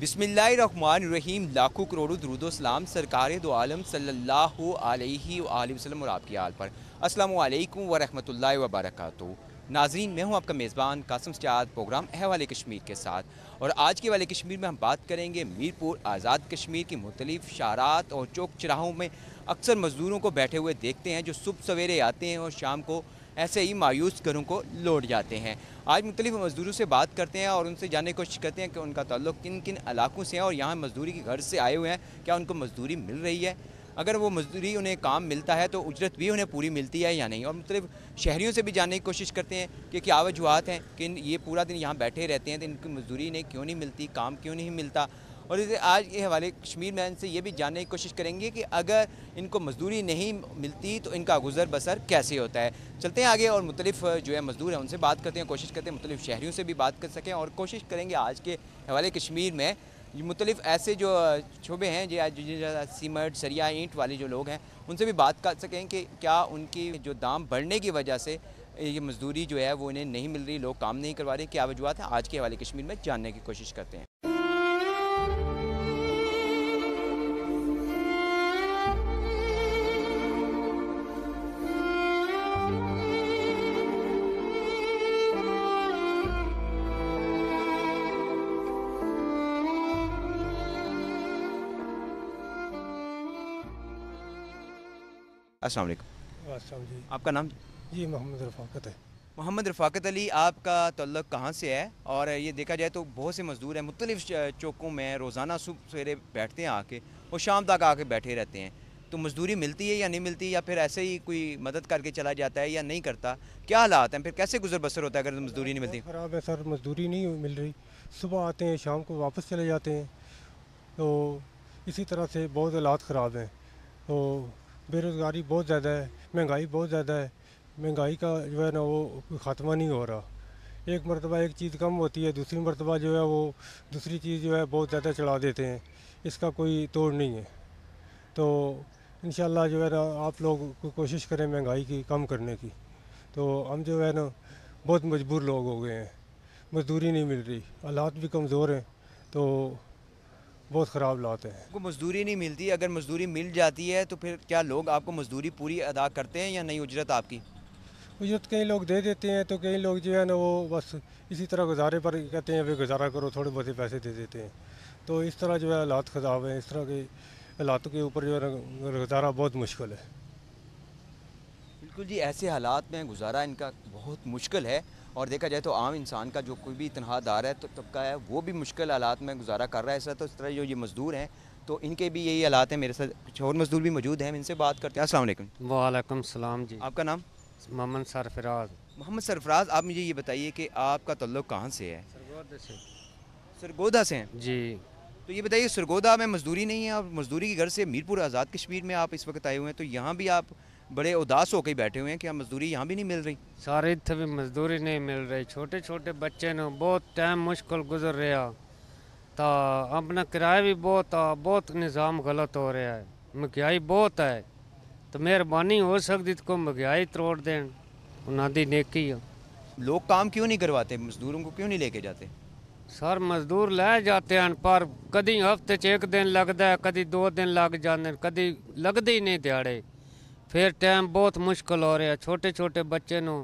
बिसमीम लाखों करोड़ों सलाम सरकार दो आलम सल्ला और आपकी आल पर अस्सलाम वालेकुम वरहमतुल्लाहि वबरकत नाजरीन मैं हूं आपका मेज़बान कासम सजाद प्रोग्राम अहवाल कश्मीर के साथ और आज के वाले कश्मीर में हम बात करेंगे मीरपुर आज़ाद कश्मीर की मुख्तलिफ शारात और चौक चराहों में अक्सर मज़दूरों को बैठे हुए देखते हैं जो सुबह सवेरे आते हैं और शाम को ऐसे ही मायूस घरों को लौट जाते हैं आज मुख्तलिफ मज़दूरों से बात करते हैं और उनसे जानने की कोशिश करते हैं कि उनका तल्लु किन किन इलाकों से है और यहाँ मजदूरी के घर से आए हुए हैं क्या उनको मजदूरी मिल रही है अगर वो मजदूरी उन्हें काम मिलता है तो उजरत भी उन्हें पूरी मिलती है या नहीं और मतलब शहरीों से भी जानने की कोशिश करते हैं कि क्या वजूहत हैं कि ये पूरा दिन यहाँ बैठे रहते हैं तो इनकी मजदूरी इन्हें क्यों नहीं मिलती काम क्यों नहीं मिलता और इसे आज के हवाले कश्मीर मैन से ये भी जानने की कोशिश करेंगे कि अगर इनको मजदूरी नहीं मिलती तो इनका गुजर बसर कैसे होता है चलते हैं आगे और मुख्तलिफ जो है मजदूर हैं उनसे बात करते हैं कोशिश करते हैं मुख्तलिफ शहरीों से भी बात कर सकें और कोशिश करेंगे आज के हवाले कश्मीर में मुख्तलिफ ऐसे जो शोबे हैं जो सीमेंट सरिया ईंट वाले जो लोग हैं उनसे भी बात कर सकें कि क्या उनकी जो दाम बढ़ने की वजह से ये मजदूरी जो है वो इन्हें नहीं मिल रही लोग काम नहीं करवा रहे क्या वजूहत है आज के हवाले कश्मीर में जानने की कोशिश करते हैं अस्सलाम वालेकुम जी आपका नाम जी मोहम्मद रफाकत है मोहम्मद रफाकत अली आपका तल्लक कहाँ से है और ये देखा जाए तो बहुत से मज़दूर हैं मुख्तलिफ चौकों में रोज़ाना सुबह सवेरे बैठते हैं आके और शाम तक आके बैठे रहते हैं तो मजदूरी मिलती है या नहीं मिलती या फिर ऐसे ही कोई मदद करके चला जाता है या नहीं करता क्या हालात हैं फिर कैसे गुजर बसर होता है अगर मजदूरी नहीं मिलती ख़राब है सर मजदूरी नहीं मिल रही सुबह आते हैं शाम को वापस चले जाते हैं तो इसी तरह से बहुत हालात ख़राब हैं तो बेरोज़गारी बहुत ज़्यादा है महंगाई बहुत ज़्यादा है महंगाई का जो है ना वो ख़ात्मा नहीं हो रहा एक मरतबा एक चीज़ कम होती है दूसरी मरतबा जो है वो दूसरी चीज़ जो है बहुत ज़्यादा चढ़ा देते हैं इसका कोई तोड़ नहीं है तो इन जो है ना आप लोग कोशिश करें महंगाई की कम करने की तो हम जो है ना बहुत मजबूर लोग हो गए हैं मजदूरी नहीं मिल रही हालात भी कमज़ोर हैं तो बहुत ख़राब लाते हैं आपको मजदूरी नहीं मिलती अगर मजदूरी मिल जाती है तो फिर क्या लोग आपको मजदूरी पूरी अदा करते हैं या नहीं उजरत आपकी उजरत कई लोग दे देते हैं तो कई लोग जो है ना वो बस इसी तरह गुजारे पर कहते हैं भाई गुजारा करो थोड़े बहुत पैसे दे देते हैं तो इस तरह जो है हालात खराब हैं इस तरह के हालातों के ऊपर जो है गुजारा बहुत मुश्किल है बिल्कुल जी ऐसे हालात में गुजारा इनका बहुत मुश्किल है और देखा जाए तो आम इंसान का जो कोई भी दार है तो तबका है वो भी मुश्किल हालात में गुजारा कर रहा है इस तरह तो इस तरह जो ये मज़दूर हैं तो इनके भी यही हालात हैं मेरे साथ कुछ और मजदूर भी मौजूद हैं इनसे बात करते हैं असल वालेकुम सलाम जी आपका नाम मोहम्मद सरफराज मोहम्मद सरफराज आप मुझे ये बताइए कि आपका तल्लु कहाँ से है सरगोदा से सरगोदा से हैं जी तो ये बताइए सरगोदा में मजदूरी नहीं है आप मजदूरी के घर से मीरपुर आज़ाद कश्मीर में आप इस वक्त आए हुए हैं तो यहाँ भी आप बड़े उदास होकर बैठे हुए हैं कि हम मजदूरी यहाँ भी नहीं मिल रही सारे इतने भी मजदूरी नहीं मिल रही छोटे छोटे बच्चे ने बहुत टाइम मुश्किल गुजर रहा तो अपना किराया भी बहुत आ, बहुत निज़ाम गलत हो रहा है महंगाई बहुत है तो मेहरबानी हो सकती तो महंगाई तोड़ दे नेकी है लोग काम क्यों नहीं करवाते मजदूरों को क्यों नहीं लेके जाते सर मजदूर लै जाते हैं पर कभी हफ्ते च एक दिन लगता है कभी दो दिन लग जाते हैं कभी लगते ही नहीं दिहाड़े फिर टाइम बहुत मुश्किल हो रहा है छोटे छोटे बच्चे नो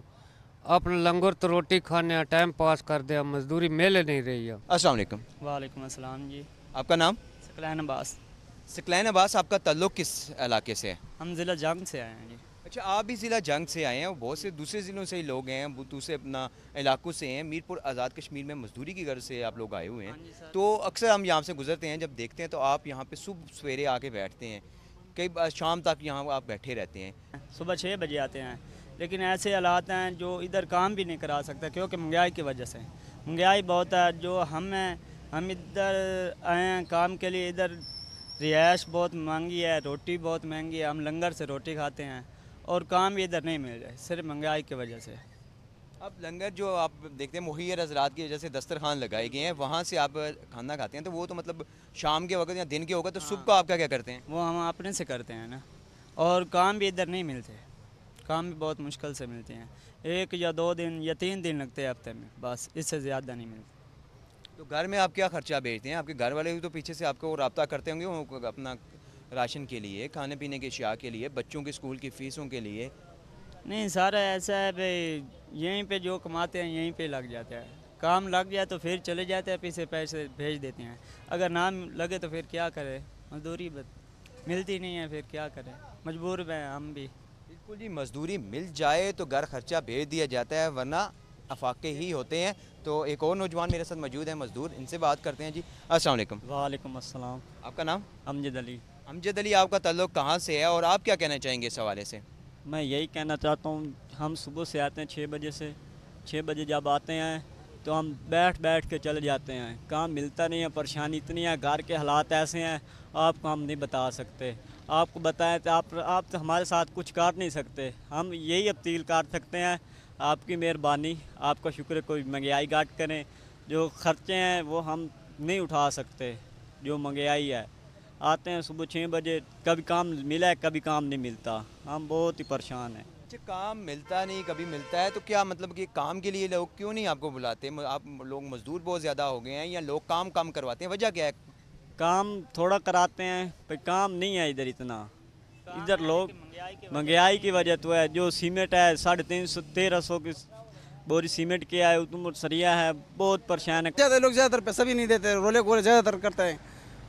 अपने तो रोटी खाने ਆ ਟਾਈਮ ਪਾਸ ਕਰਦੇ ਆ ਮਜ਼ਦੂਰੀ ਮਿਲ ਨਹੀਂ ਰਹੀ ਆ वालेकुम असलम जी आपका नाम सकलैन अब्बास सकलैन अब्बास आपका तल्लुक किस इलाके से है हम ज़िला जंग से आए हैं जी अच्छा आप भी ज़िला जंग से आए हैं और बहुत से दूसरे ज़िलों से ही लोग हैं दूसरे अपना इलाकों से हैं मीरपुर आज़ाद कश्मीर में मजदूरी की गर्ज से आप लोग आए हुए हैं हाँ तो अक्सर हम यहाँ से गुजरते हैं जब देखते हैं तो आप यहाँ पे सुबह सवेरे आके बैठते हैं कई शाम तक यहाँ आप बैठे रहते हैं सुबह छः बजे आते हैं लेकिन ऐसे हालात हैं जो इधर काम भी नहीं करा सकते क्योंकि महंगाई की वजह से महंगाई बहुत है जो हम हैं हम इधर आए हैं काम के लिए इधर रिहाइश बहुत महंगी है रोटी बहुत महंगी है हम लंगर से रोटी खाते हैं और काम भी इधर नहीं मिल रहा है सिर्फ महंगाई की वजह से अब लंगर जो आप देखते हैं मुहैर हजरात की वजह से दस्तरखान लगाए गए हैं वहाँ से आप खाना खाते हैं तो वो तो मतलब शाम के वक्त या दिन के होगा तो हाँ। सुबह को आप क्या करते हैं वो हम अपने से करते हैं ना और काम भी इधर नहीं मिलते काम भी बहुत मुश्किल से मिलते हैं एक या दो दिन या तीन दिन लगते हैं हफ्ते में बस इससे ज़्यादा नहीं मिलते तो घर में आप क्या ख़र्चा भेजते हैं आपके घर वाले भी तो पीछे से आपको रबता करते होंगे अपना राशन के लिए खाने पीने के अशिया के लिए बच्चों के स्कूल की फ़ीसों के लिए नहीं सारा ऐसा है भाई यहीं पे जो कमाते हैं यहीं पे लग जाते हैं काम लग जाए तो फिर चले जाते हैं पीछे पैसे भेज देते हैं अगर ना लगे तो फिर क्या करें मजदूरी मिलती नहीं है फिर क्या करें मजबूर हैं हम भी बिल्कुल जी मजदूरी मिल जाए तो घर खर्चा भेज दिया जाता है वरना अफाके ही होते हैं तो एक और नौजवान मेरे साथ मौजूद है मजदूर इनसे बात करते हैं जी असल वालेकुम असलम आपका नाम अमजद अली अमजद अली आपका तल्लुक कहाँ से है और आप क्या कहना चाहेंगे इस हवाले से मैं यही कहना चाहता हूँ हम सुबह से आते हैं छः बजे से छः बजे जब आते हैं तो हम बैठ बैठ के चले जाते हैं काम मिलता नहीं है परेशानी इतनी है घर के हालात ऐसे हैं आपको हम नहीं बता सकते आपको बताएं तो आप आप तो हमारे साथ कुछ कर नहीं सकते हम यही अपील कर सकते हैं आपकी मेहरबानी आपका शुक्र कोई महंगाई घाट करें जो खर्चे हैं वो हम नहीं उठा सकते जो महंगाई है आते हैं सुबह छः बजे कभी काम मिला है कभी काम नहीं मिलता हम बहुत ही परेशान हैं अच्छा काम मिलता नहीं कभी मिलता है तो क्या मतलब कि काम के लिए लोग क्यों नहीं आपको बुलाते आप लोग मजदूर बहुत ज़्यादा हो गए हैं या लोग काम कम करवाते हैं वजह क्या है काम थोड़ा कराते हैं पर काम नहीं है इधर इतना इधर लोग महंगाई की वजह तो है जो सीमेंट है साढ़े तीन सौ तेरह सौ की बोरी सीमेंट के आए उतम सरिया है बहुत परेशान है ज़्यादा लोग ज़्यादातर पैसा भी नहीं देते रोले गोले ज़्यादातर करते हैं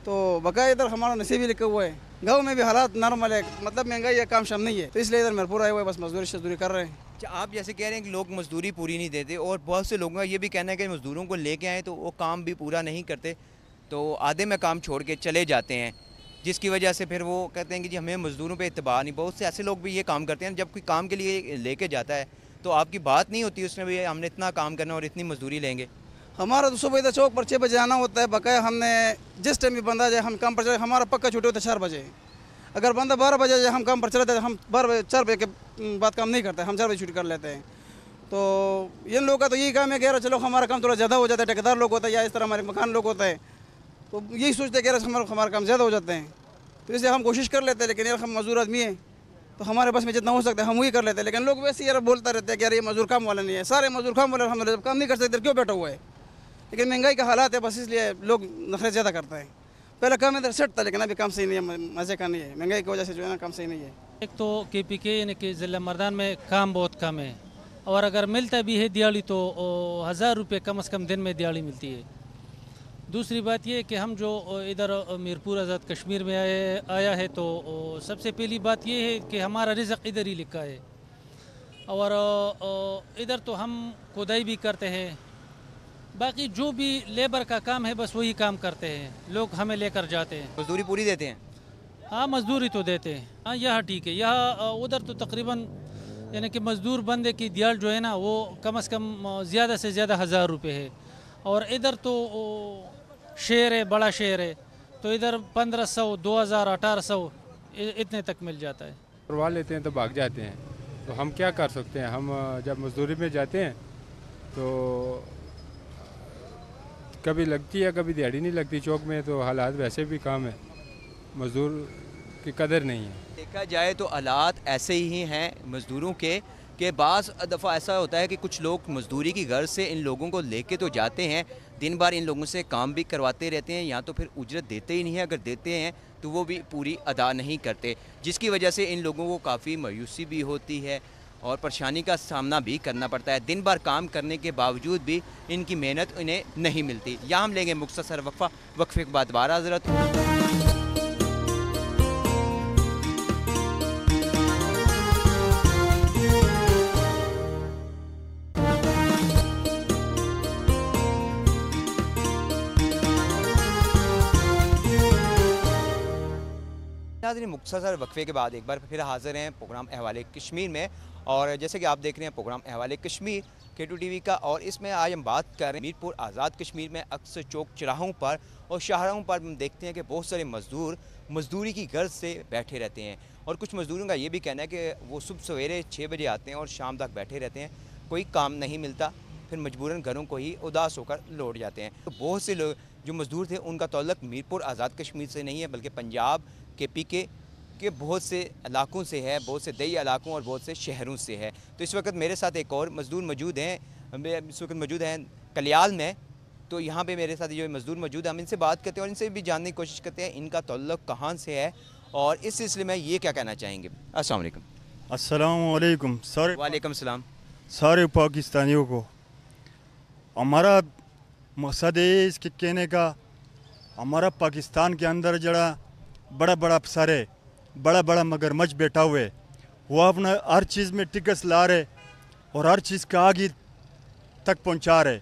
तो बकाया इधर हमारा नसीब ही लिखा हुआ है गाँव में भी हालात नॉर्मल है मतलब महंगाई या काम शाम नहीं है तो इसलिए इधर मेरपुर आए हुए बस मजदूरी शजदूरी कर रहे हैं अच्छा, आप जैसे कह रहे हैं कि लोग मजदूरी पूरी नहीं देते और बहुत से लोगों का ये भी कहना है कि मजदूरों को लेके आए तो वो काम भी पूरा नहीं करते तो आधे में काम छोड़ के चले जाते हैं जिसकी वजह से फिर वो कहते हैं कि जी हमें मज़दूरों पे इतबा नहीं बहुत से ऐसे लोग भी ये काम करते हैं जब कोई काम के लिए लेके जाता है तो आपकी बात नहीं होती उसमें भी हमने इतना काम करना और इतनी मजदूरी लेंगे हमारा तो सुबह चौक पर छः बजे आना होता है बकाया हमने जिस टाइम भी बंदा जाए हम काम पर चले हमारा पक्का छुट्टी होता है चार बजे अगर बंदा बारह बजे जाए हम काम पर चले जाते तो हम बारह बजे चार बजे के बाद काम नहीं करते हम चार बजे छुट्टी कर लेते हैं तो इन लोगों का तो यही काम है कह रहा चलो हमारा काम थोड़ा ज़्यादा हो जाता है ठेकेदार लोग होता है या इस तरह हमारे मकान लोग होते हैं तो यही सोचते कह रहे हमारा हमारा काम ज़्यादा हो जाते हैं तो इसलिए हम कोशिश कर लेते हैं लेकिन यार हम मजदूर आदमी हैं तो हमारे बस में जितना हो सकता है हम वही कर लेते हैं लेकिन लोग वैसे यार बोलता रहते हैं कि यार ये मजदूर काम वाला नहीं है सारे मजदूर काम वाले हम जब काम नहीं कर सकते क्यों बैठा हुआ है लेकिन महंगाई का हालात है बस इसलिए लोग नफरत ज़्यादा करते हैं पहले काम इधर सेट था लेकिन अभी काम सही नहीं है मज़े का नहीं है महंगाई की वजह से जो है ना काम सही नहीं है एक तो के पी के यानी कि ज़िला मरदान में काम बहुत कम है और अगर मिलता भी है दिहाड़ी तो हज़ार रुपये कम अज़ कम दिन में दिहाड़ी मिलती है दूसरी बात यह कि हम जो इधर मीरपुर आज़ाद कश्मीर में आए आया है तो सबसे पहली बात यह है कि हमारा रिजक इधर ही लिखा है और इधर तो हम खुदाई भी करते हैं बाकी जो भी लेबर का काम है बस वही काम करते हैं लोग हमें लेकर जाते हैं मजदूरी पूरी देते हैं हाँ मजदूरी तो देते हैं हाँ यहाँ ठीक है यह उधर तो तकरीबन यानी कि मजदूर बंदे की दियाल जो है ना वो कम से कम ज़्यादा से ज़्यादा हज़ार रुपये है और इधर तो शेर है बड़ा शेर है तो इधर पंद्रह सौ दो हज़ार अठारह सौ इतने तक मिल जाता है करवा लेते हैं तो भाग जाते हैं तो हम क्या कर सकते हैं हम जब मजदूरी में जाते हैं तो कभी लगती है कभी दिहाड़ी नहीं लगती चौक में तो हालात वैसे भी कम है मज़दूर की कदर नहीं है देखा जाए तो हालात ऐसे ही हैं मज़दूरों के कि बाज़ दफ़ा ऐसा होता है कि कुछ लोग मज़दूरी की गर्ज से इन लोगों को लेके तो जाते हैं दिन भर इन लोगों से काम भी करवाते रहते हैं या तो फिर उजरत देते ही नहीं है अगर देते हैं तो वो भी पूरी अदा नहीं करते जिसकी वजह से इन लोगों को काफ़ी मायूसी भी होती है और परेशानी का सामना भी करना पड़ता है दिन भर काम करने के बावजूद भी इनकी मेहनत इन्हें नहीं मिलती यहाँ हम लेंगे मुख्तसर वक्फा वक्फे के बाद दोबारा हजरत मुख्तर मुख्तसर वक्फे के बाद एक बार फिर हाजिर हैं प्रोग्राम अहवाले कश्मीर में और जैसे कि आप देख रहे हैं प्रोग्राम अहवाल कश्मीर के टू टी का और इसमें आज हम बात कर रहे हैं मीरपुर आज़ाद कश्मीर में अक्सर चौक चराहों पर और शाहराहों पर हम देखते हैं कि बहुत सारे मज़दूर मजदूरी की गर्ज से बैठे रहते हैं और कुछ मज़दूरों का ये भी कहना है कि वो सुबह सवेरे छः बजे आते हैं और शाम तक बैठे रहते हैं कोई काम नहीं मिलता फिर मजबूरन घरों को ही उदास होकर लौट जाते हैं तो बहुत से लोग जो मज़दूर थे उनका तल्लक मीरपुर आज़ाद कश्मीर से नहीं है बल्कि पंजाब के पी के कि बहुत से इलाकों से है बहुत से दही इलाकों और बहुत से शहरों से है तो इस वक्त मेरे साथ एक और मज़दूर मौजूद हैं इस वक्त मौजूद हैं कलियाल में तो यहाँ पे मेरे साथ जो मज़दूर मौजूद है हम इनसे बात करते हैं और इनसे भी जानने की कोशिश करते हैं इनका तल्लक कहाँ से है और इस सिलसिले में ये क्या कहना चाहेंगे असल असलकम सर वालेकुम सलाम सारे पाकिस्तानियों को हमारा मकसद है इसके कहने का हमारा पाकिस्तान के अंदर जड़ा बड़ा बड़ा अफसर है बड़ा बड़ा मगरमच्छ बैठा हुआ है वो अपना हर चीज़ में टिकस ला रहे और हर चीज़ का आगे तक पहुंचा रहे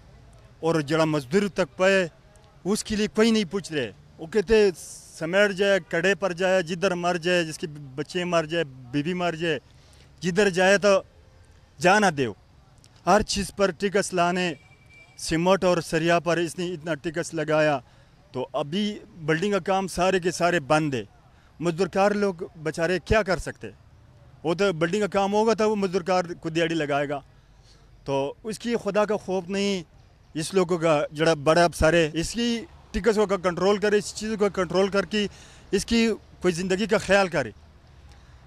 और जड़ा मजदूर तक पाए उसके लिए कोई नहीं पूछ रहे वो कहते समेट जाए कड़े पर जाए जिधर मर जाए जिसके बच्चे मर जाए बीबी मर जाए जिधर जाए तो जाना दे हर चीज़ पर टिकट लाने सिमट और सरिया पर इसने इतना टिकस लगाया तो अभी बिल्डिंग का काम सारे के सारे बंद है मजदूरकार लोग बेचारे क्या कर सकते वो तो बिल्डिंग का काम होगा तो वो मजदूरकार को दिहाड़ी लगाएगा तो उसकी खुदा का खौफ नहीं इस लोगों का जड़ा बड़ा अफसर सारे इसकी टिकस को कंट्रोल करे इस चीज़ को कंट्रोल करके इसकी कोई ज़िंदगी का ख्याल करे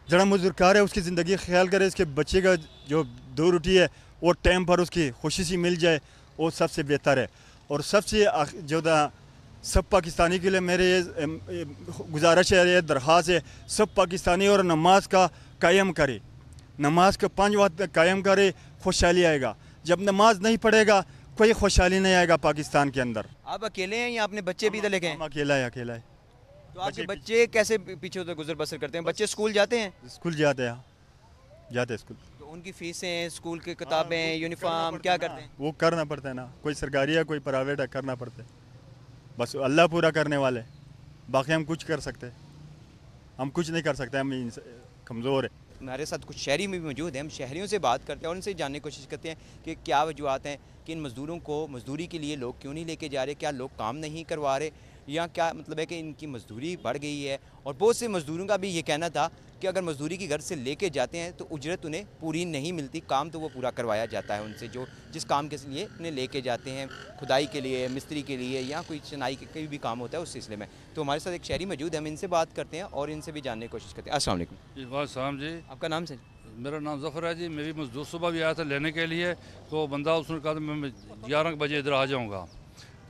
जड़ा मजदूरकार है उसकी ज़िंदगी का ख्याल करे इसके बच्चे का जो दो रोटी है वो टाइम पर उसकी खुशी सी मिल जाए वो सबसे बेहतर है और सबसे जो सब पाकिस्तानी के लिए मेरे ये गुजारिश है ये दरख्वास है सब पाकिस्तानी और नमाज का कायम करे नमाज का पाँच वक्त कायम करे खुशहाली आएगा जब नमाज नहीं पढ़ेगा कोई खुशहाली नहीं आएगा पाकिस्तान के अंदर आप अकेले हैं या अपने बच्चे भी लेके हैं अकेला है अकेला है तो आपके बच्चे कैसे पीछे उधर गुजर बसर करते हैं बच्चे स्कूल जाते हैं स्कूल जाते हैं हाँ। जाते हैं स्कूल तो उनकी फीसें स्कूल की किताबें हाँ, यूनिफॉर्म क्या करते हैं वो करना पड़ता है ना कोई सरकारी है कोई प्राइवेट है करना पड़ता है बस अल्लाह पूरा करने वाले बाकी हम कुछ कर सकते हम कुछ नहीं कर सकते हम कमज़ोर है हमारे साथ कुछ शहरी में भी मौजूद हैं हम शहरीों से बात करते हैं और उनसे जानने की कोशिश करते हैं कि क्या वजूहत हैं कि इन मज़दूरों को मज़दूरी के लिए लोग क्यों नहीं लेके जा रहे क्या लोग काम नहीं करवा रहे या क्या मतलब है कि इनकी मजदूरी बढ़ गई है और बहुत से मज़दूरों का भी ये कहना था कि अगर मजदूरी की घर से लेके जाते हैं तो उजरत उन्हें पूरी नहीं मिलती काम तो वो पूरा करवाया जाता है उनसे जो जिस काम के लिए उन्हें लेके जाते हैं खुदाई के लिए मिस्त्री के लिए या कोई चनाई के कोई भी काम होता है उस सिलसिले में तो हमारे साथ एक शहरी मौजूद है हम इनसे बात करते हैं और इनसे भी जानने की कोशिश करते हैं असल जी जी आपका नाम सर मेरा नाम जफर है जी मेरी मजदूर सुबह भी आया था लेने के लिए तो बंदा उसने कहा था मैं ग्यारह बजे इधर आ जाऊँगा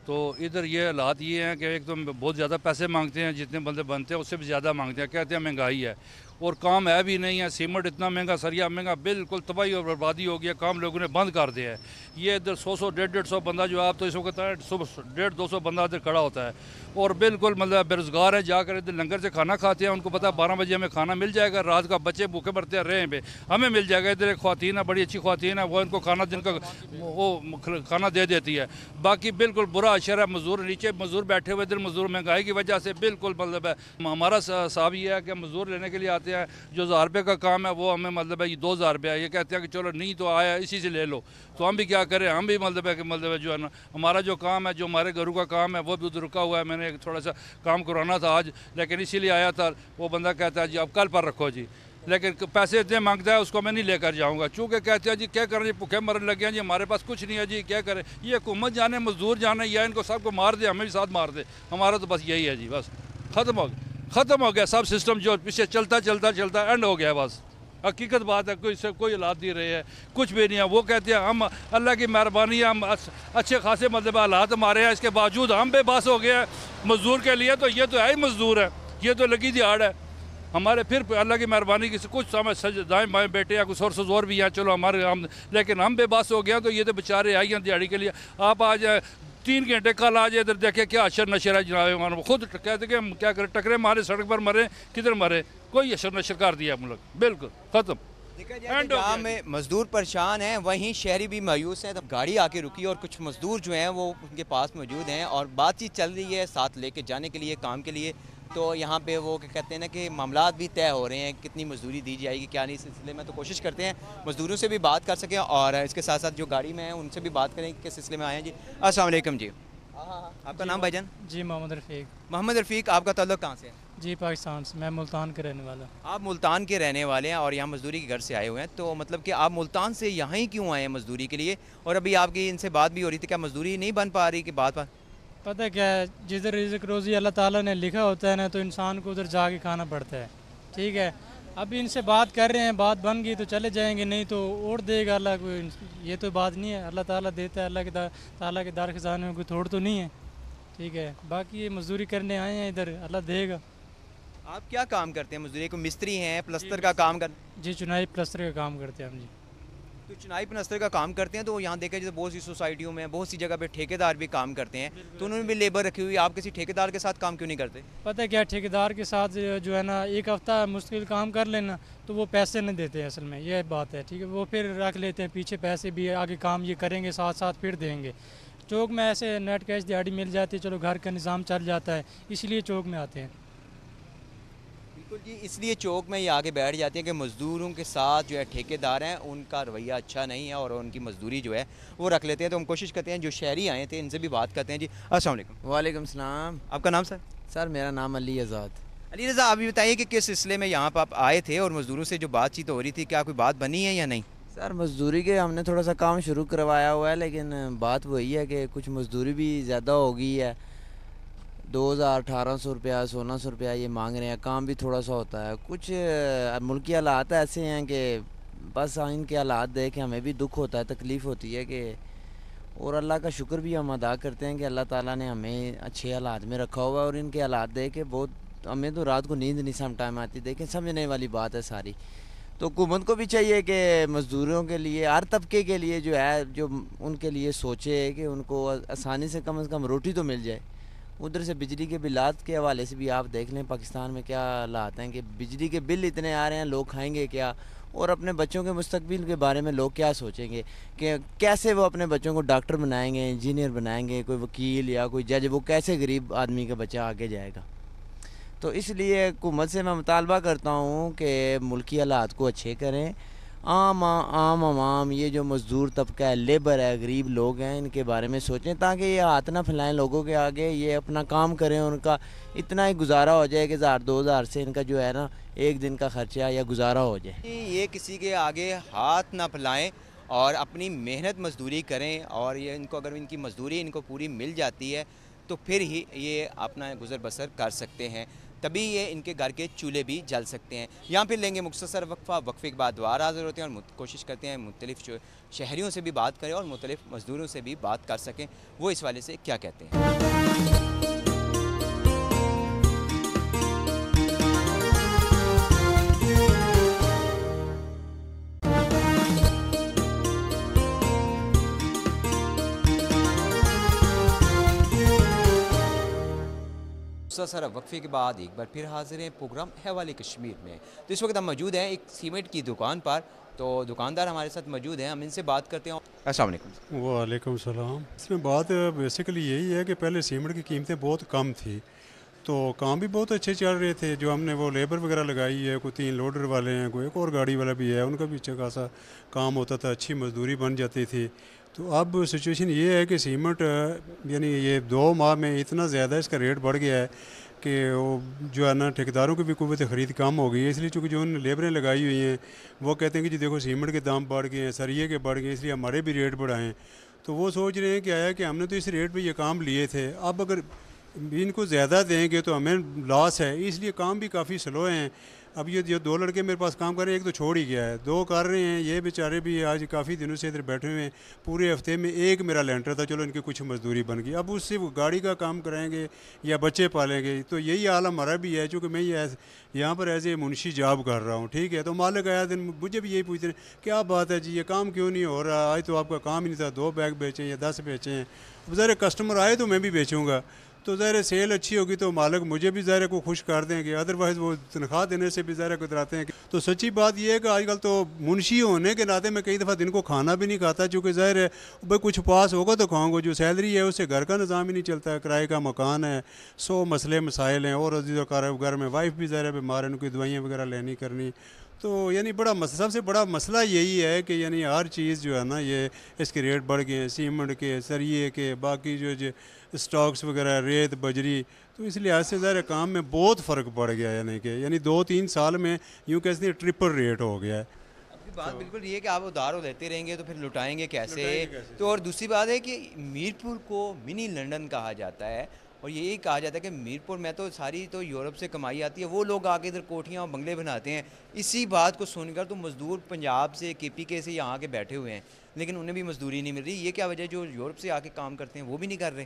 तो इधर ये हालात ये हैं कि एक तो बहुत ज़्यादा पैसे मांगते हैं जितने बंदे बनते हैं उससे भी ज़्यादा मांगते हैं कहते हैं महंगाई है और काम है भी नहीं है सीमेंट इतना महंगा सरिया महंगा बिल्कुल तबाही और बर्बादी हो गया काम लोगों ने बंद कर दिया है ये इधर सौ सौ डेढ़ डेढ़ सौ बंदा जो आप तो इस वक्त है सुबह डेढ़ दो सौ बंदा इधर खड़ा होता है और बिल्कुल मतलब बेरोज़गार है जाकर इधर लंगर से खाना खाते हैं उनको पता है बारह बजे हमें खाना मिल जाएगा रात का बच्चे भूखे भरते हैं रहे पे हमें मिल जाएगा इधर एक खातन है बड़ी अच्छी खातन है वो इनको खाना जिनका वो खाना दे देती है बाकी बिल्कुल बुरा अशर है मजदूर नीचे मजदूर बैठे हुए इधर मजदूर महंगाई की वजह से बिल्कुल मतलब हमारा साहब ये है कि मजदूर लेने के लिए आते कहते हैं जो हज़ार रुपये का काम है वो हमें मतलब है ये दो हज़ार रुपया ये कहते हैं कि चलो नहीं तो आया इसी से ले लो तो हम भी क्या करें हम भी मतलब है कि मतलब है जो है ना हमारा जो काम है जो हमारे घरों का काम है वो भी उधर रुका हुआ है मैंने थोड़ा सा काम कराना था आज लेकिन इसीलिए आया था वो बंदा कहता है जी अब कल पर रखो जी लेकिन पैसे इतने मांगता है उसको मैं नहीं लेकर जाऊंगा चूँकि कहते हैं जी क्या करें जी भूखे मरने लगे हैं जी हमारे पास कुछ नहीं है जी क्या करें ये हुकूमत जाने मजदूर जाने या इनको सबको मार दे हमें भी साथ मार दे हमारा तो बस यही है जी बस ख़त्म हो गया ख़त्म हो गया सब सिस्टम जो पीछे चलता चलता चलता एंड हो गया बस हकीकत बात है कोई इससे कोई हालात नहीं रहे हैं कुछ भी नहीं है वो कहते हैं हम अल्लाह की मेहरबानी है हम अच्छे खासे मतलब हालात हमारे हैं इसके बावजूद हम बेबास हो गए हैं मज़दूर के लिए तो ये तो है ही मज़दूर है ये तो लगी दिहाड़ है हमारे फिर अल्लाह की मेहरबानी की कुछ समय सज दाएँ बाएँ बैठे या कुछ और सजोर भी हैं चलो हमारे हम लेकिन हम बेबस हो गए हैं तो ये तो बेचारे आई हैं दिहाड़ी के लिए आप आज तीन घंटे कल आज इधर देखे क्या अशर नशर है जनाब खुद कह कि हम क्या करें टकरे मारे सड़क पर मरे किधर मरे कोई अशर नशर कर दिया मुल्क बिल्कुल ख़त्म देखा तो में मजदूर परेशान हैं वहीं शहरी भी मायूस हैं तब गाड़ी आके रुकी और कुछ मजदूर जो हैं वो उनके पास मौजूद हैं और बातचीत चल रही है साथ लेके जाने के लिए काम के लिए तो यहाँ पे वो क्या कहते हैं ना कि मामला भी तय हो रहे हैं कितनी मजदूरी दी जाएगी क्या नहीं इस सिलसिले में तो कोशिश करते हैं मजदूरों से भी बात कर सकें और इसके साथ साथ जो गाड़ी में है उनसे भी बात करें किस सिलसिले में आए हैं जी असलम जी हाँ, हाँ, हाँ। आपका नाम भाईजान जी मोहम्मद रफ़ीक मोहम्मद रफ़ीक आपका तल्लक कहाँ से है जी पाकिस्तान से मैं मुल्तान के रहने वाला आप मुल्तान के रहने वाले हैं और यहाँ मजदूरी के घर से आए हुए हैं तो मतलब कि आप मुल्तान से यहाँ ही क्यों आए हैं मजदूरी के लिए और अभी आपकी इनसे बात भी हो रही थी क्या मजदूरी नहीं बन पा रही कि बात बात पता क्या है जिधर रिजक रोज़ी अल्लाह ताला ने लिखा होता है ना तो इंसान को उधर जाके खाना पड़ता है ठीक है अभी इनसे बात कर रहे हैं बात बन गई तो चले जाएंगे नहीं तो और देगा अल्लाह को ये तो बात नहीं है अल्लाह ताला देता है अल्लाह के ताला के दार खजाने में कोई थोड़ तो नहीं है ठीक है बाकी ये मजदूरी करने आए हैं इधर अल्लाह देगा आप क्या काम करते हैं मजदूरी को मिस्त्री हैं प्लस्तर का काम कर जी चुनाई प्लस्तर का काम करते हैं हम जी जो चुनाई पनस्तर का काम करते हैं तो वो यहाँ देखें जैसे बहुत सी सोसाइटियों में बहुत सी जगह पे ठेकेदार भी काम करते हैं तो उन्होंने भी लेबर रखी हुई आप किसी ठेकेदार के साथ काम क्यों नहीं करते पता है क्या ठेकेदार के साथ जो है ना एक हफ्ता मुश्किल काम कर लेना तो वो पैसे नहीं देते असल में यह बात है ठीक है वो फिर रख लेते हैं पीछे पैसे भी आगे काम ये करेंगे साथ साथ फिर देंगे चौक में ऐसे नेट कैश दिहाड़ी मिल जाती है चलो घर का निज़ाम चल जाता है इसलिए चौक में आते हैं बिल्कुल जी इसलिए चौक में ये आगे बैठ जाते हैं कि मज़दूरों के साथ जो है ठेकेदार हैं उनका रवैया अच्छा नहीं है और उनकी मजदूरी जो है वो रख लेते हैं तो हम कोशिश करते हैं जो शहरी आए थे इनसे भी बात करते हैं जी असल वालेकुम सलाम आपका नाम सर सर मेरा नाम अली आज़ाद अली रजा आप बताइए कि किस सिलसिले में यहाँ पर आप आए थे और मज़दूरों से जो बातचीत हो रही थी क्या कोई बात बनी है या नहीं सर मज़दूरी के हमने थोड़ा सा काम शुरू करवाया हुआ है लेकिन बात वही है कि कुछ मज़दूरी भी ज़्यादा हो गई है दो हज़ार अठारह सौ रुपया सोलह सौ रुपया ये मांग रहे हैं काम भी थोड़ा सा होता है कुछ मुल्की हालात ऐसे हैं कि बस हाँ, इनके हालात देख के हमें भी दुख होता है तकलीफ़ होती है कि और अल्लाह का शुक्र भी हम अदा करते हैं कि अल्लाह ताला ने हमें अच्छे हालात में रखा हुआ है और इनके हालात देख के बहुत हमें तो रात को नींद नहीं सम टाइम आती देखें समझने वाली बात है सारी तो हुकूमत को भी चाहिए कि मज़दूरों के लिए हर तबके के लिए जो है जो उनके लिए सोचे कि उनको आसानी से कम अज़ कम रोटी तो मिल जाए उधर से बिजली के बिलात के हवाले से भी आप देख लें पाकिस्तान में क्या हालात हैं कि बिजली के बिल इतने आ रहे हैं लोग खाएंगे क्या और अपने बच्चों के मुस्तबिल के बारे में लोग क्या सोचेंगे कि कैसे वो अपने बच्चों को डॉक्टर बनाएंगे इंजीनियर बनाएंगे कोई वकील या कोई जज वो कैसे गरीब आदमी का बच्चा आगे जाएगा तो इसलिए हुकूमत से मैं मुतालबा करता हूँ कि मुल्की हालात को अच्छे करें आम आ, आम आम आम ये जो मज़दूर तबका है लेबर है गरीब लोग हैं इनके बारे में सोचें ताकि ये हाथ ना फैलाएं लोगों के आगे ये अपना काम करें उनका इतना ही गुजारा हो जाए कि हज़ार दो हज़ार से इनका जो है ना एक दिन का खर्चा या गुजारा हो जाए ये किसी के आगे हाथ ना फैलाएँ और अपनी मेहनत मजदूरी करें और ये इनको अगर इनकी मजदूरी इनको पूरी मिल जाती है तो फिर ही ये अपना गुजर बसर कर सकते हैं तभी ये इनके घर के चूल्हे भी जल सकते हैं यहाँ पर लेंगे मुख्तर वक्फ़ा वक्फ़े के बाद दोबारा हाजिर होते हैं और कोशिश करते हैं मुख्तलिफ शहरीों से भी बात करें और मुख्तलिफ मज़दूरों से भी बात कर सकें वो इस वाले से क्या कहते हैं सारा वक्फे के बाद एक बार फिर हाजिर हैं प्रोग्राम वाले कश्मीर में तो इस वक्त हम मौजूद हैं एक सीमेंट की दुकान पर तो दुकानदार हमारे साथ मौजूद हैं हम इनसे बात करते हैं असल वालेकुम सलाम इसमें बात बेसिकली यही है कि पहले सीमेंट की कीमतें बहुत कम थी तो काम भी बहुत अच्छे चल रहे थे जो हमने वो लेबर वगैरह लगाई है कोई तीन लोडर वाले हैं कोई एक और गाड़ी वाला भी है उनका भी अच्छा खासा काम होता था अच्छी मजदूरी बन जाती थी तो अब सिचुएशन ये है कि सीमेंट यानी ये दो माह में इतना ज़्यादा इसका रेट बढ़ गया है कि वो जो है ना ठेकेदारों की भी कुत ख़रीद कम हो गई है इसलिए चूँकि जो उन्होंने लेबरें लगाई हुई हैं वो कहते हैं कि जी देखो सीमेंट के दाम बढ़ गए हैं सरिये के बढ़ गए हैं इसलिए हमारे भी रेट बढ़ाएँ तो वो सोच रहे हैं कि आया कि हमने तो इस रेट पर ये काम लिए थे अब अगर इनको ज़्यादा देंगे तो हमें लॉस है इसलिए काम भी काफ़ी स्लो हैं अब ये जो दो लड़के मेरे पास काम कर रहे हैं एक तो छोड़ ही गया है दो कर रहे हैं ये बेचारे भी आज काफ़ी दिनों से इधर बैठे हुए हैं पूरे हफ्ते में एक मेरा लेंटर था चलो इनकी कुछ मजदूरी बन गई अब उससे वो गाड़ी का काम कराएंगे या बच्चे पालेंगे तो यही हाल हमारा भी है चूँकि मैं ये यहाँ पर एज ए मुंशी जॉब कर रहा हूँ ठीक है तो मालिक आया दिन मुझे भी यही पूछते हैं क्या बात है जी ये काम क्यों नहीं हो रहा आज तो आपका काम ही नहीं था दो बैग बेचे या दस बेचे हैं ज़रा कस्टमर आए तो मैं भी बेचूँगा तो ज़ाहिर सेल अच्छी होगी तो मालिक मुझे भी ज़ाहिर को खुश कर देंगे अदरवाइज़ वो तनख्वाह देने से भी ज़ाहिर कुतराते हैं तो सच्ची बात यह है कि आजकल तो मुंशी होने के नाते मैं कई दफ़ा दिन को खाना भी नहीं खाता चूँकि ज़ाहिर है भाई कुछ पास होगा तो खाऊंगा जो सैलरी है उससे घर का निज़ाम ही नहीं चलता है किराए का मकान है सौ मसले मसाइल हैं और अजीज़ वगैरह में वाइफ भी ज़ाहिर बीमार है उनकी दवाइयाँ वगैरह लेनी करनी तो यानी बड़ा मसला सबसे बड़ा मसला यही है कि यानी हर चीज़ जो है ना ये इसके रेट बढ़ गए हैं सीमेंट के सरिए के बाकी जो जो स्टॉक्स वगैरह रेत बजरी तो इस लिहाज से काम में बहुत फ़र्क पड़ गया यानी कि यानी दो तीन साल में यूँ कह सकते ट्रिपल रेट हो गया है बात तो बिल्कुल ये कि आप उधार तो लेते रहेंगे तो फिर लुटाएंगे कैसे, लुटाएंगे कैसे तो और दूसरी बात है कि मीरपुर को मिनी लंदन कहा जाता है और यही कहा जाता है कि मीरपुर में तो सारी तो यूरोप से कमाई आती है वो लोग आके इधर कोठियाँ और बंगले बनाते हैं इसी बात को सुनकर तो मज़दूर पंजाब से के पी के से यहाँ आके बैठे हुए हैं लेकिन उन्हें भी मजदूरी नहीं मिल रही ये क्या वजह जो यूरोप से आके काम करते हैं वो भी नहीं कर रहे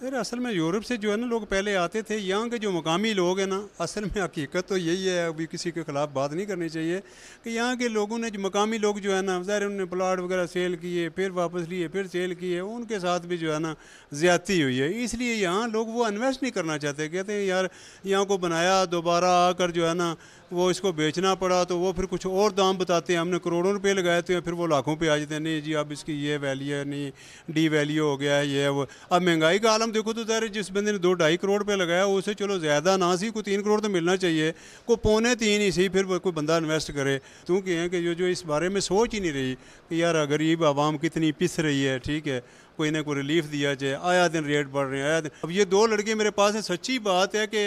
सर असल में यूरोप से जो है ना लोग पहले आते थे यहाँ के जो मकामी लोग हैं ना असल में हकीकत तो यही है अभी किसी के ख़िलाफ़ बात नहीं करनी चाहिए कि यहाँ के लोगों ने जो मकामी लोग जो है ना ज़ाहिर उन्होंने प्लाट वगैरह सेल किए फिर वापस लिए फिर सेल किए उनके साथ भी जो है ना ज़्यादती हुई है इसलिए यहाँ लोग वो इन्वेस्ट नहीं करना चाहते कहते हैं यार यहाँ को बनाया दोबारा आकर जो है ना वो इसको बेचना पड़ा तो वो फिर कुछ और दाम बताते हैं हमने करोड़ों रुपये लगाए थे तो फिर वो लाखों पर आ जाते हैं नहीं जी अब इसकी ये वैल्यू है नहीं डी वैल्यू हो गया है ये वो अब महंगाई का आलम रकम देखो तो ज़ाहिर जिस बंदे ने दो ढाई करोड़ रुपये लगाया उसे चलो ज़्यादा ना सी कोई तीन करोड़ तो मिलना चाहिए को पौने तीन ही सही फिर कोई बंदा इन्वेस्ट करे क्योंकि हैं कि जो जो इस बारे में सोच ही नहीं रही कि यार गरीब आवाम कितनी पिस रही है ठीक है कोई ना कोई रिलीफ दिया जाए आया दिन रेट बढ़ रहे हैं आया दिन अब ये दो लड़के मेरे पास हैं सच्ची बात है कि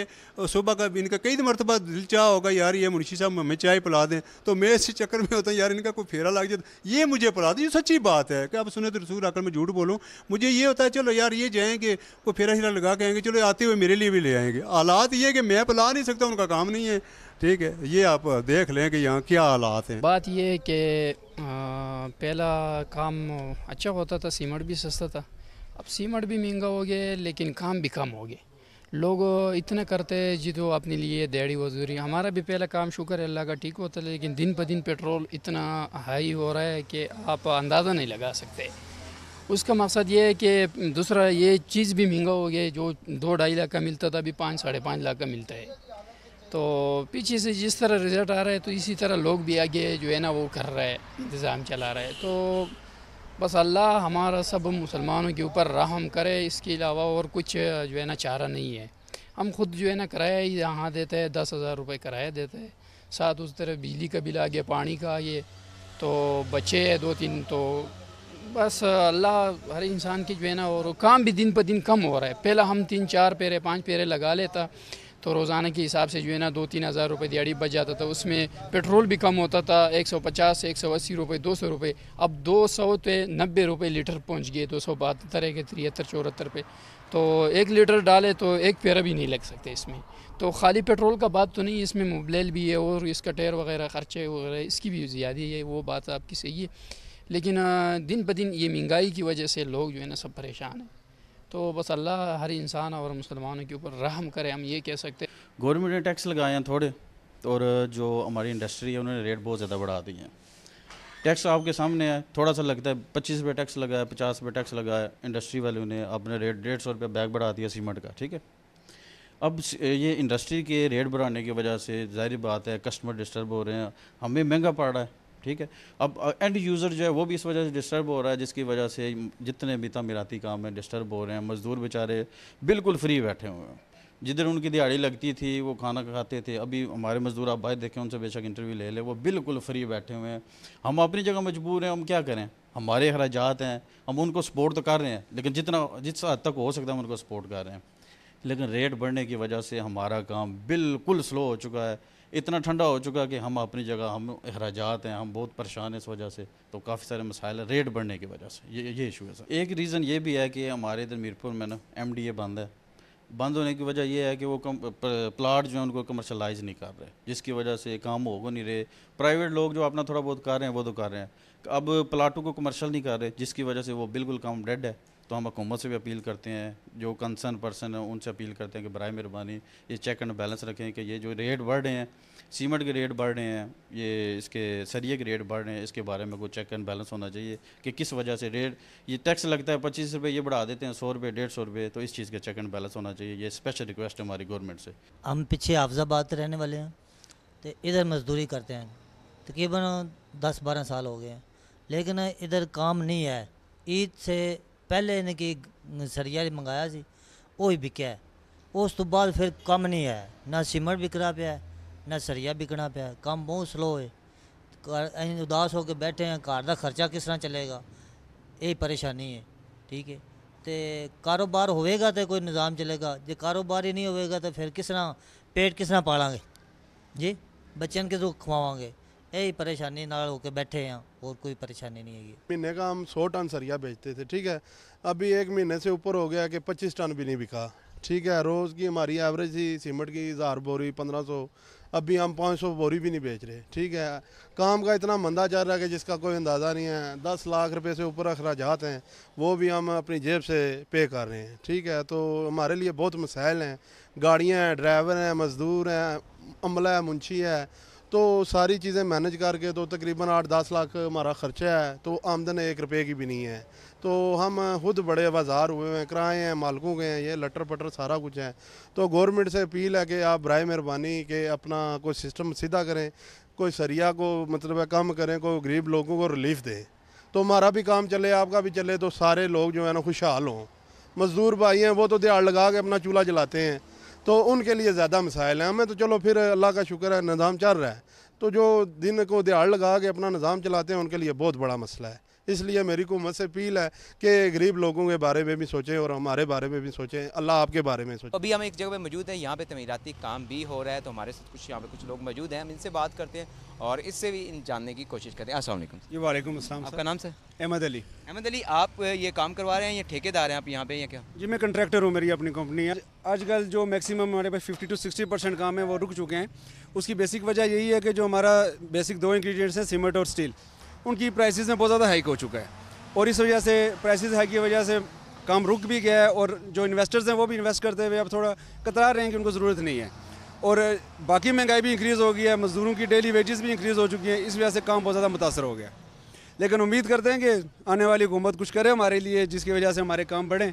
सुबह का इनका कई मरतबा दिल चाह होगा यार ये मुंशी साहब हमें चाय पिला दें तो मैं इस चक्कर में होता हूँ यार इनका कोई फेरा लग जाए तो ये मुझे पिला दें ये सच्ची बात है कि आप सुने तो रसूल आकर मैं झूठ बोलूँ मुझे ये होता है चलो यार ये जाएँगे कोई फेरा शेरा लगा के आएंगे चलो आते हुए मेरे लिए भी ले आएंगे हालात ये कि मैं पिला नहीं सकता उनका काम नहीं है ठीक है ये आप देख लें कि यहाँ क्या हालात हैं बात ये है कि पहला काम अच्छा होता था सीमेंट भी सस्ता था अब सीमट भी महंगा हो गया लेकिन काम भी कम हो गया लोग इतना करते हैं जी तो अपने लिए दैड़ी वजूरी हमारा भी पहला काम शुक्र है अल्लाह का ठीक होता है लेकिन दिन ब दिन पेट्रोल इतना हाई हो रहा है कि आप अंदाज़ा नहीं लगा सकते उसका मकसद ये है कि दूसरा ये चीज़ भी महंगा हो गया जो दो ढाई लाख का मिलता था अभी पाँच साढ़े पाँच लाख का मिलता है तो पीछे से जिस तरह रिज़ल्ट आ रहा है तो इसी तरह लोग भी आगे जो है ना वो कर रहे हैं इंतज़ाम चला रहे हैं तो बस अल्लाह हमारा सब मुसलमानों के ऊपर रहम करे इसके अलावा और कुछ जो है ना चारा नहीं है हम खुद जो है ना किराया ही यहाँ देते हैं दस हज़ार रुपये किराया देते हैं साथ उस तरह बिजली का बिल आ गया पानी का ये तो बचे है दो तीन तो बस अल्लाह हर इंसान की जो है ना और काम भी दिन पर दिन कम हो रहा है पहला हम तीन चार पेरे पाँच पेरे लगा लेता तो रोज़ाना के हिसाब से जो है ना दो तीन हज़ार रुपये दिहाड़ी बच जाता था उसमें पेट्रोल भी कम होता था एक सौ पचास एक सौ अस्सी रुपये दो सौ रुपये अब दो सौ पे नब्बे रुपये लीटर पहुँच गए दो सौ बहत्तर एक तिहत्तर चौहत्तर पे तो एक लीटर डाले तो एक पेरा भी नहीं लग सकते इसमें तो खाली पेट्रोल का बात तो नहीं इसमें मोबलेल भी है और इसका टायर वगैरह ख़र्चे वगैरह इसकी भी ज़्यादा है वो बात आपकी सही है लेकिन दिन ब दिन ये महंगाई की वजह से लोग जो है ना सब परेशान हैं तो बस अल्लाह हर इंसान और मुसलमानों के ऊपर रहम करे हम ये कह सकते हैं गवर्नमेंट ने टैक्स लगाए हैं थोड़े और जो हमारी इंडस्ट्री है उन्होंने रेट बहुत ज़्यादा बढ़ा दिए हैं टैक्स आपके सामने है थोड़ा सा लगता है पच्चीस रुपये टैक्स लगाया पचास रुपये टैक्स लगाया इंडस्ट्री वालों ने अपने रेट डेढ़ सौ रुपये बैग बढ़ा दिया सीमेंट का ठीक है अब ये इंडस्ट्री के रेट बढ़ाने की वजह से जाहिर बात है कस्टमर डिस्टर्ब हो रहे हैं हमें महंगा पड़ रहा है ठीक है अब एंड यूज़र जो है वो भी इस वजह से डिस्टर्ब हो रहा है जिसकी वजह से जितने भी तमीराती काम है डिस्टर्ब हो रहे हैं मज़दूर बेचारे बिल्कुल फ्री बैठे हुए हैं जिधर उनकी दिहाड़ी लगती थी वो खाना खाते थे अभी हमारे मज़दूर आप भाई देखें उनसे बेशक इंटरव्यू ले लें वो बिल्कुल फ्री बैठे हुए हैं हम अपनी जगह मजबूर हैं हम क्या करें हमारे अखराज हैं हम उनको सपोर्ट तो कर रहे हैं लेकिन जितना जिस हद तक हो सकता है हम उनको सपोर्ट कर रहे हैं लेकिन रेट बढ़ने की वजह से हमारा काम बिल्कुल स्लो हो चुका है इतना ठंडा हो चुका कि हम अपनी जगह हम अखराजात हैं हम बहुत परेशान हैं इस वजह से तो काफ़ी सारे मसाइल रेट बढ़ने की वजह से ये ये इशू है सर एक रीज़न ये भी है कि हमारे इधर मीरपुर में ना एम डी ए बंद है बंद होने की वजह यह है कि वो कम प्लाट जो है उनको कमर्शलाइज नहीं कर रहे जिसकी वजह से काम हो नहीं रहे प्राइवेट लोग जो अपना थोड़ा बहुत कर रहे हैं वो तो कर रहे हैं अब प्लाटों को कमर्शल नहीं कर रहे जिसकी वजह से वो बिल्कुल काम डेड है तो हम हुकूमत से भी अपील करते हैं जो कंसर्न पर्सन है उनसे अपील करते हैं कि बर मेहरबानी ये चेक एंड बैलेंस रखें कि ये जो रेट बढ़ रहे हैं सीमेंट के रेट बढ़ रहे हैं ये इसके सरिये के रेट बढ़ रहे हैं इसके बारे में कोई चेक एंड बैलेंस होना चाहिए कि किस वजह से रेट ये टैक्स लगता है पच्चीस रुपये ये बढ़ा देते हैं सौ रुपये डेढ़ सौ रुपये तो इस चीज़ का चेक एंड बैलेंस होना चाहिए ये स्पेशल रिक्वेस्ट है हमारी गवर्नमेंट से हम पीछे हाफजाबाद रहने वाले हैं तो इधर मजदूरी करते हैं तकरीबन दस बारह साल हो गए हैं लेकिन इधर काम नहीं है ईद से ਪਹਿਲੇ ਇਹਨੇ ਕਿ ਸਰੀਆ ਮੰਗਾਇਆ ਸੀ ਉਹ ਹੀ ਵਿਕਿਆ ਉਸ ਤੋਂ ਬਾਅਦ ਫਿਰ ਕੰਮ ਨਹੀਂ ਆਇਆ ਨਾ ਸਿਮਰ ਵਿਕਣਾ ਪਿਆ ਨਾ ਸਰੀਆ ਵਿਕਣਾ ਪਿਆ ਕੰਮ ਬਹੁਤ ਸਲੋ ਹੈ ਅਸੀਂ ਉਦਾਸ ਹੋ ਕੇ ਬੈਠੇ ਹਾਂ ਘਰ ਦਾ ਖਰਚਾ ਕਿਸ ਤਰ੍ਹਾਂ ਚੱਲੇਗਾ ਇਹ ਪਰੇਸ਼ਾਨੀ ਹੈ ਠੀਕ ਹੈ ਤੇ ਕਾਰੋਬਾਰ ਹੋਵੇਗਾ ਤੇ ਕੋਈ ਨਿਜ਼ਾਮ ਚੱਲੇਗਾ ਜੇ ਕਾਰੋਬਾਰ ਹੀ ਨਹੀਂ ਹੋਵੇਗਾ ਤਾਂ ਫਿਰ ਕਿਸ ਤਰ੍ਹਾਂ ਪੇਟ ਕਿਸ ਤਰ੍ਹਾਂ ਪਾਲਾਂਗੇ ਜੀ ਬੱਚਿਆਂ ਨੂੰ ਕਿਦੋਂ ਖਵਾਵਾਂਗੇ यही परेशानी नाल होके बैठे हैं और कोई परेशानी नहीं है महीने का हम सौ टन सरिया बेचते थे ठीक है अभी एक महीने से ऊपर हो गया कि पच्चीस टन भी नहीं बिका ठीक है रोज़ की हमारी एवरेज थी सीमेंट की हज़ार बोरी पंद्रह सौ अभी हम पाँच सौ बोरी भी नहीं बेच रहे ठीक है काम का इतना मंदा चल रहा है कि जिसका कोई अंदाज़ा नहीं है दस लाख रुपए से ऊपर अखराज हैं वो भी हम अपनी जेब से पे कर रहे हैं ठीक है तो हमारे लिए बहुत मसाइल हैं गाड़ियाँ हैं ड्राइवर हैं मज़दूर हैं अमला है मुंशी है तो सारी चीज़ें मैनेज करके तो तकरीबन आठ दस लाख हमारा खर्चा है तो आमदन एक रुपये की भी नहीं है तो हम खुद बड़े बाजार हुए हैं किराए हैं मालकों के हैं ये लटर पटर सारा कुछ है तो गवर्नमेंट से अपील है कि आप बर मेहरबानी के अपना कोई सिस्टम सीधा करें कोई सरिया को मतलब कम करें कोई गरीब लोगों को रिलीफ दें तो हमारा भी काम चले आपका भी चले तो सारे लोग जो है ना खुशहाल हों मज़दूर भाई हैं वो तो दिहाड़ लगा के अपना चूल्हा जलाते हैं तो उनके लिए ज़्यादा मिसाइल हैं हमें तो चलो फिर अल्लाह का शुक्र है निज़ाम चल रहा है तो जो दिन को दिहाड़ लगा के अपना निज़ाम चलाते हैं उनके लिए बहुत बड़ा मसला है इसलिए मेरी हुकूमत से अपील है कि गरीब लोगों के बारे में भी सोचें और हमारे बारे में भी सोचें अल्लाह आपके बारे में सोचें अभी हम एक जगह पर मौजूद हैं यहाँ पे तमीराती काम भी हो रहा है तो हमारे साथ कुछ यहाँ पे कुछ लोग मौजूद हैं हम इनसे बात करते हैं और इससे भी इन जानने की कोशिश करते हैं असल जी वालेकुम आपका नाम सर अहमद अली अहमद अली आप ये काम करवा रहे हैं या ठेकेदार हैं आप यहाँ पे या क्या जी मैं कंट्रैक्टर हूँ मेरी अपनी कंपनी है आजकल जो मैक्सिमम हमारे पास 50 टू 60 परसेंट काम है वो रुक चुके हैं उसकी बेसिक वजह यही है कि जो हमारा बेसिक दो इंग्रेडिएंट्स हैं सीमेंट और स्टील उनकी प्राइसेस में बहुत ज़्यादा हाइक हो चुका है और इस वजह से प्राइसेस हाइक की वजह से काम रुक भी गया है और जो इन्वेस्टर्स हैं वो भी इन्वेस्ट करते हुए अब थोड़ा कतरा रहे हैं कि उनको ज़रूरत नहीं है और बाकी महंगाई भी इंक्रीज़ हो गई है मज़दूरों की डेली वेजेस भी इंक्रीज़ हो चुकी हैं इस वजह से काम बहुत ज़्यादा मुतासर हो गया लेकिन उम्मीद करते हैं कि आने वाली हुकूमत कुछ करे हमारे लिए जिसकी वजह से हमारे काम बढ़ें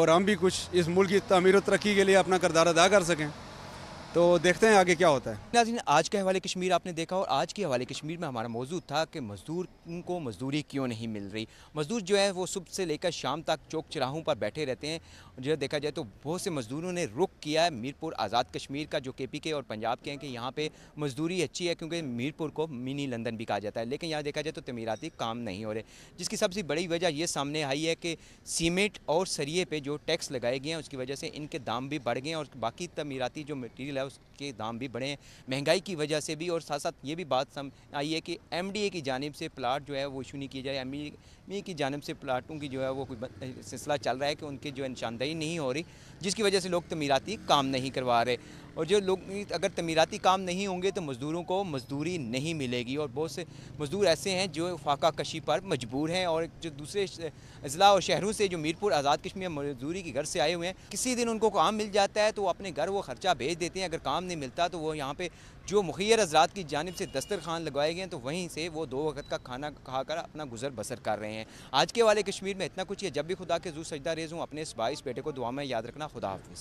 और हम भी कुछ इस मुल्क की तमीर तरक्की के लिए अपना करदार अदा कर सकें तो देखते हैं आगे क्या होता है नाजीन आज के हवाले कश्मीर आपने देखा और आज के हवाले कश्मीर में हमारा मौजूद था कि मज़दूर को मजदूरी क्यों नहीं मिल रही मज़दूर जो है वो सुबह से लेकर शाम तक चौक चराहों पर बैठे रहते हैं जो देखा जाए तो बहुत से मज़दूरों ने रुख किया है मीरपुर आज़ाद कश्मीर का जो के पी के और पंजाब के हैं कि यहाँ पर मज़दूरी अच्छी है क्योंकि मीरपुर को मिनी लंदन भी कहा जाता है लेकिन यहाँ देखा जाए तो तमीराती काम नहीं हो रहे जिसकी सबसे बड़ी वजह ये सामने आई है कि सीमेंट और सरिए पर जो टैक्स लगाए गए हैं उसकी वजह से इनके दाम भी बढ़ गए हैं और बाकी तमीराती जो मटीरियल है उसके दाम भी बढ़े हैं महंगाई की वजह से भी और साथ साथ ये भी बात समझ आई है कि एम की जानब से प्लाट जो है वो इशू नहीं किया जाए एम की जानब से प्लाटों की जो है वो कोई सिलसिला चल रहा है कि उनके जो है नहीं हो रही जिसकी वजह से लोग तमीराती काम नहीं करवा रहे और जो लोग अगर तमीराती काम नहीं होंगे तो मज़दूरों को मजदूरी नहीं मिलेगी और बहुत से मज़दूर ऐसे हैं जो फाका कशी पर मजबूर हैं और जो दूसरे अजला और शहरों से जो मीरपुर आज़ाद कश्मीर मजदूरी के घर से आए हुए हैं किसी दिन उनको काम मिल जाता है तो वो अपने घर वो ख़र्चा भेज देते हैं अगर काम नहीं मिलता तो वो यहाँ पर जो मुखिया हजरात की जानब से दस्तर खान लगवाए गए हैं तो वहीं से वो दो वक्त का खाना खा कर अपना गुजर बसर कर रहे हैं आज के वाले कश्मीर में इतना कुछ है जब भी खुदा के जू सजदा रेज हूँ अपने इस बाईस बेटे को दुआ में याद रखना खुदा हाफिज़